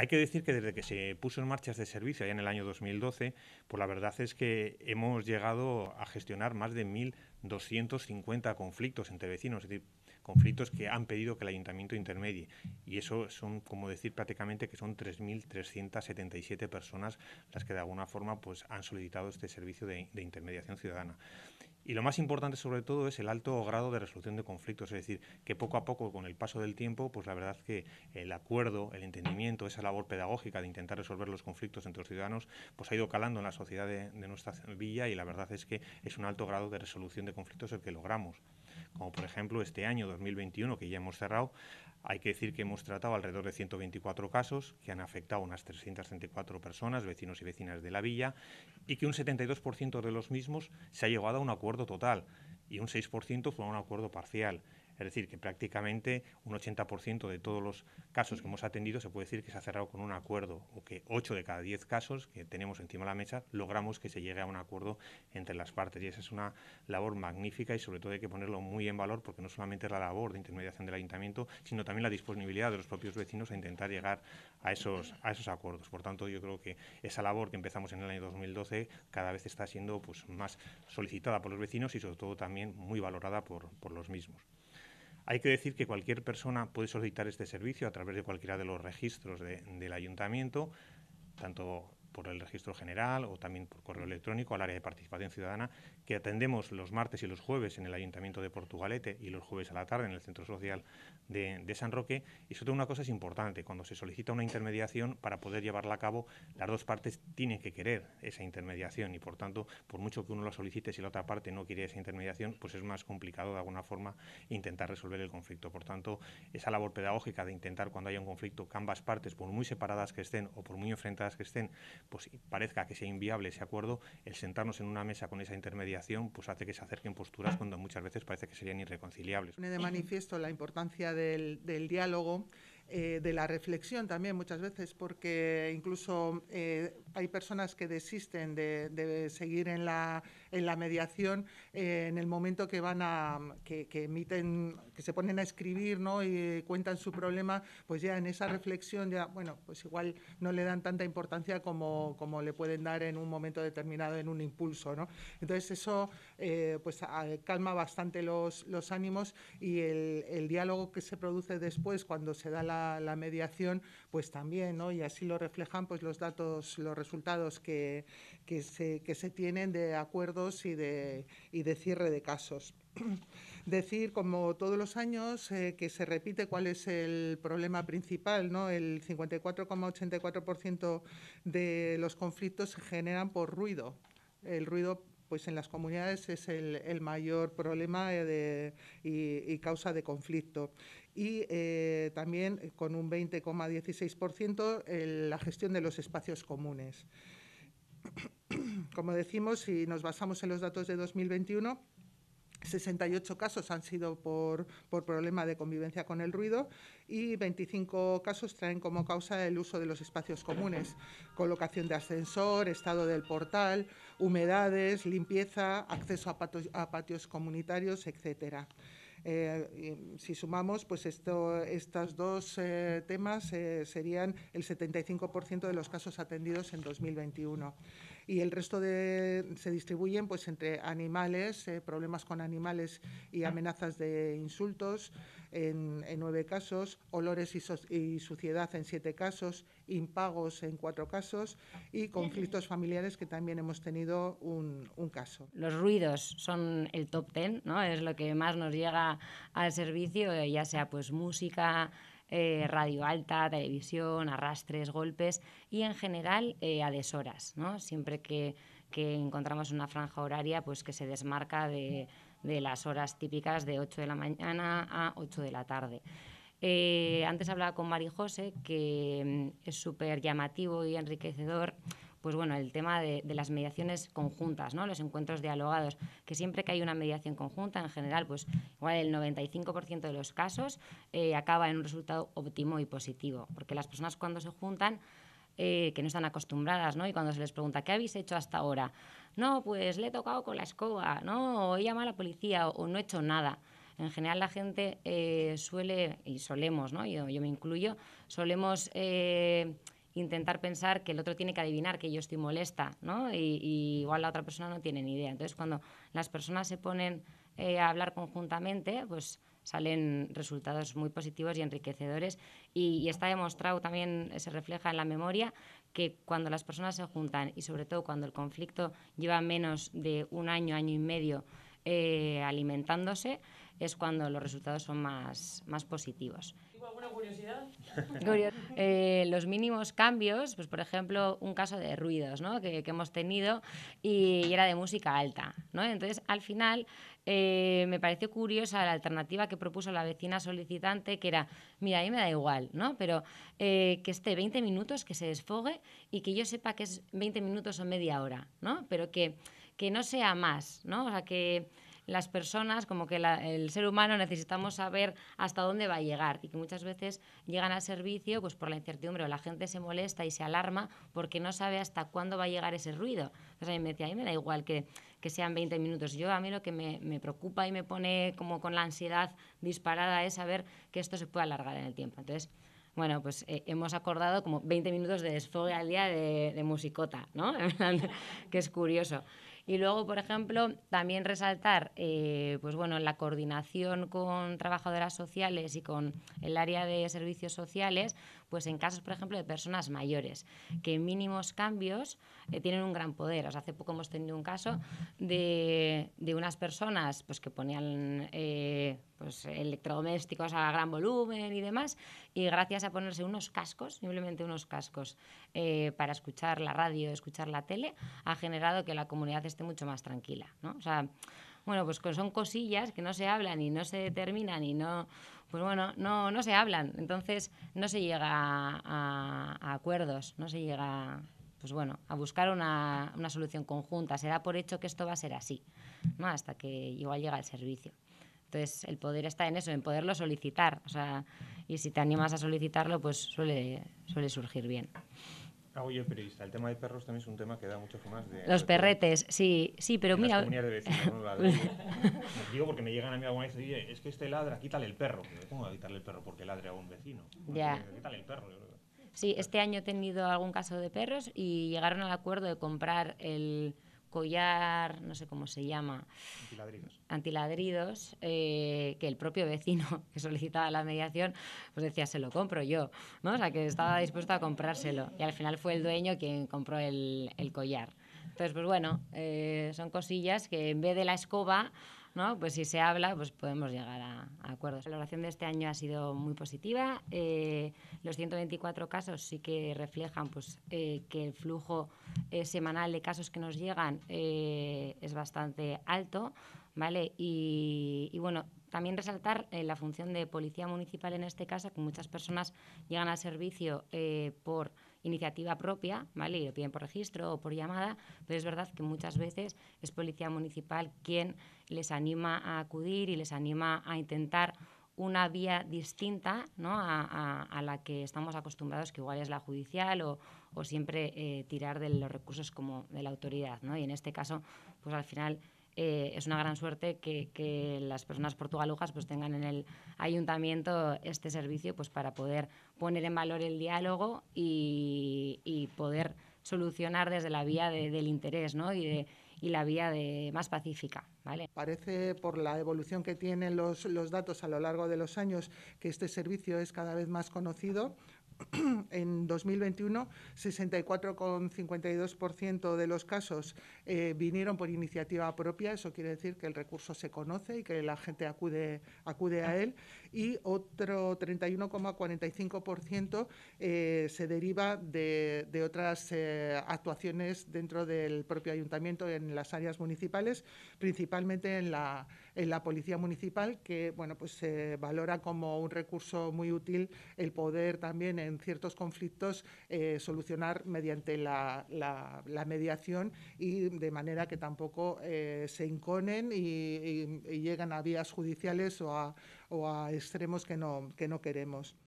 Hay que decir que desde que se puso en marcha este servicio ya en el año 2012, pues la verdad es que hemos llegado a gestionar más de 1.250 conflictos entre vecinos, es decir, conflictos que han pedido que el ayuntamiento intermedie. Y eso son, como decir, prácticamente que son 3.377 personas las que de alguna forma pues, han solicitado este servicio de, de intermediación ciudadana. Y lo más importante sobre todo es el alto grado de resolución de conflictos, es decir, que poco a poco con el paso del tiempo, pues la verdad que el acuerdo, el entendimiento, esa labor pedagógica de intentar resolver los conflictos entre los ciudadanos, pues ha ido calando en la sociedad de, nuestra villa y la verdad es que es un alto grado de resolución de conflictos el que logramos. Como por ejemplo este año 2021 que ya hemos cerrado, hay que decir que hemos tratado alrededor de 124 casos que han afectado a unas 334 personas, vecinos y vecinas de la villa, y que un 72% de los mismos se ha llegado a un acuerdo total y un 6% fue un acuerdo parcial. Es decir, que prácticamente un 80% de todos los casos que hemos atendido se puede decir que se ha cerrado con un acuerdo o que 8 de cada 10 casos que tenemos encima de la mesa logramos que se llegue a un acuerdo entre las partes. Y esa es una labor magnífica y sobre todo hay que ponerlo muy en valor porque no solamente es la labor de intermediación del ayuntamiento, sino también la disponibilidad de los propios vecinos a intentar llegar a esos, acuerdos. Por tanto, yo creo que esa labor que empezamos en el año 2012 cada vez está siendo pues, más solicitada por los vecinos y sobre todo también muy valorada por los mismos. Hay que decir que cualquier persona puede solicitar este servicio a través de cualquiera de los registros del ayuntamiento, tanto por el registro general o también por correo electrónico al área de participación ciudadana que atendemos los martes y los jueves en el Ayuntamiento de Portugalete y los jueves a la tarde en el Centro Social de, San Roque. Y sobre todo una cosa es importante, cuando se solicita una intermediación para poder llevarla a cabo, las dos partes tienen que querer esa intermediación y por tanto, por mucho que uno la solicite, si la otra parte no quiere esa intermediación, pues es más complicado de alguna forma intentar resolver el conflicto. Por tanto, esa labor pedagógica de intentar cuando haya un conflicto que ambas partes, por muy separadas que estén o por muy enfrentadas que estén, pues parezca que sea inviable ese acuerdo, el sentarnos en una mesa con esa intermediación pues hace que se acerquen posturas cuando muchas veces parece que serían irreconciliables. Pone de manifiesto la importancia del, diálogo, eh, de la reflexión también muchas veces, porque incluso eh, hay personas que desisten de seguir en la en la mediación eh, en el momento que van a, que, emiten, que se ponen a escribir, ¿no? Y cuentan su problema, pues ya en esa reflexión ya, bueno, pues igual no le dan tanta importancia como, como le pueden dar en un momento determinado, en un impulso, ¿no? Entonces eso, eh, pues calma bastante los, los ánimos y el, el, diálogo que se produce después cuando se da la, la mediación, pues también, ¿no? Y así lo reflejan pues los datos, los resultados que, que, se, que se tienen de acuerdo y de, cierre de casos. Decir, como todos los años, eh, que se repite cuál es el problema principal, ¿no? El 54,84% de los conflictos se generan por ruido. El ruido pues en las comunidades es el, mayor problema eh, y, causa de conflicto. Y eh, también con un 20,16% la gestión de los espacios comunes. como decimos, si nos basamos en los datos de 2021, 68 casos han sido por, problema de convivencia con el ruido y 25 casos traen como causa el uso de los espacios comunes, colocación de ascensor, estado del portal, humedades, limpieza, acceso a, a patios comunitarios, etcétera. Eh, si sumamos, pues esto, estos dos eh, temas eh, serían el 75% de los casos atendidos en 2021 y el resto de, se distribuyen pues, entre animales, eh, problemas con animales y amenazas de insultos en, nueve casos, olores y, suciedad en siete casos, impagos en cuatro casos y conflictos familiares que también hemos tenido un, un caso. Los ruidos son el top ten, ¿no? es lo que más nos llega al servicio, ya sea pues música, eh, radio alta, televisión, arrastres, golpes y en general eh, a deshoras, Siempre que, encontramos una franja horaria pues que se desmarca de, las horas típicas de 8 de la mañana a 8 de la tarde. Eh, antes hablaba con Mari José que mm, es súper llamativo y enriquecedor pues bueno, el tema de, las mediaciones conjuntas, ¿no? los encuentros dialogados, que siempre que hay una mediación conjunta, en general, pues igual el 95% de los casos eh, acaba en un resultado óptimo y positivo, porque las personas cuando se juntan, eh, que no están acostumbradas, ¿no? Y cuando se les pregunta, ¿qué habéis hecho hasta ahora? No, pues le he tocado con la escoba, ¿no? O he llamado a la policía, o, no he hecho nada. En general la gente eh, suele, y solemos, ¿no? Yo, me incluyo, solemos intentar pensar que el otro tiene que adivinar que yo estoy molesta, ¿no? Y, igual la otra persona no tiene ni idea. Entonces, cuando las personas se ponen eh, a hablar conjuntamente, pues salen resultados muy positivos y enriquecedores. Y, está demostrado también, eh, se refleja en la memoria, que cuando las personas se juntan y sobre todo cuando el conflicto lleva menos de un año, año y medio eh, alimentándose, es cuando los resultados son más, más positivos. alguna curiosidad? Eh, los mínimos cambios, pues por ejemplo, un caso de ruidos ¿no? que, hemos tenido y, era de música alta. ¿no? Entonces, al final, eh, me pareció curiosa la alternativa que propuso la vecina solicitante, que era, mira, a mí me da igual, ¿no? pero eh, que esté 20 minutos, que se desfogue y que yo sepa que es 20 minutos o media hora, ¿no? pero que, que no sea más, ¿no? o sea, que las personas, como que el ser humano necesitamos saber hasta dónde va a llegar y que muchas veces llegan al servicio pues por la incertidumbre o la gente se molesta y se alarma porque no sabe hasta cuándo va a llegar ese ruido. Entonces a mí me decía, a mí me da igual que, que sean 20 minutos. Yo a mí lo que me, me, preocupa y me pone como con la ansiedad disparada es saber que esto se puede alargar en el tiempo. Entonces, bueno, pues eh, hemos acordado como 20 minutos de desfogue al día de, de musicota, ¿no? que es curioso. Y luego, por ejemplo, también resaltar eh, pues bueno, la coordinación con trabajadoras sociales y con el área de servicios sociales, pues en casos, por ejemplo, de personas mayores, que mínimos cambios eh, tienen un gran poder. O sea, hace poco hemos tenido un caso de, unas personas pues, que ponían eh, pues, electrodomésticos a gran volumen y demás, y gracias a ponerse unos cascos, simplemente unos cascos, eh, para escuchar la radio, escuchar la tele, ha generado que la comunidad esté mucho más tranquila. ¿no? O bueno, pues son cosillas que no se hablan y no se determinan y no, pues bueno, no, se hablan. Entonces no se llega a, acuerdos, no se llega pues bueno, a buscar una, solución conjunta. Se da por hecho que esto va a ser así, ¿no? hasta que igual llega el servicio. Entonces, el poder está en eso, en poderlo solicitar. O sea, y si te animas a solicitarlo, pues suele, suele surgir bien. Ah, oye, periodista, el tema de perros también es un tema que da mucho más de... Los perretes, sí, sí, pero mira... de vecinos, digo porque me llegan a mí alguna vez y dicen, es que este ladra, quítale el perro. ¿Cómo va a quitarle el perro porque ladre a un vecino? Pues, ya. Eh, quítale el perro. Sí, este año he tenido algún caso de perros y llegaron al acuerdo de comprar el collar, no sé cómo se llama. Antiladridos. Eh, que el propio vecino que solicitaba la mediación, pues decía, se lo compro yo, ¿no? O sea, que estaba dispuesto a comprárselo. Y al final fue el dueño quien compró el, el collar. Entonces, pues bueno, eh, son cosillas que en vez de la escoba, ¿no? Pues si se habla, pues podemos llegar a, acuerdos. La valoración de este año ha sido muy positiva. Eh, los 124 casos sí que reflejan pues, eh, que el flujo eh, semanal de casos que nos llegan es bastante alto. ¿Vale? y, bueno, también resaltar la función de policía municipal en este caso, que muchas personas llegan al servicio por iniciativa propia, ¿vale? Y lo piden por registro o por llamada, pero es verdad que muchas veces es policía municipal quien les anima a acudir y les anima a intentar una vía distinta ¿no? a, la que estamos acostumbrados, que igual es la judicial o, siempre eh, tirar de los recursos como de la autoridad. ¿no? Y en este caso, pues al final eh, es una gran suerte que, que, las personas portugalujas pues tengan en el ayuntamiento este servicio pues para poder poner en valor el diálogo y, y poder solucionar desde la vía del interés ¿no? y, y la vía de, más pacífica. ¿vale? Parece, por la evolución que tienen los, los datos a lo largo de los años, que este servicio es cada vez más conocido. en 2021, 64,52% de los casos eh, vinieron por iniciativa propia, eso quiere decir que el recurso se conoce y que la gente acude, acude a él, y otro 31,45% eh, se deriva de, otras eh, actuaciones dentro del propio ayuntamiento en las áreas municipales, principalmente en la en la Policía Municipal, que bueno, pues se valora como un recurso muy útil el poder también en ciertos conflictos eh, solucionar mediante la, mediación y de manera que tampoco eh, se inconen y, llegan a vías judiciales o a, o a extremos que no, que no queremos.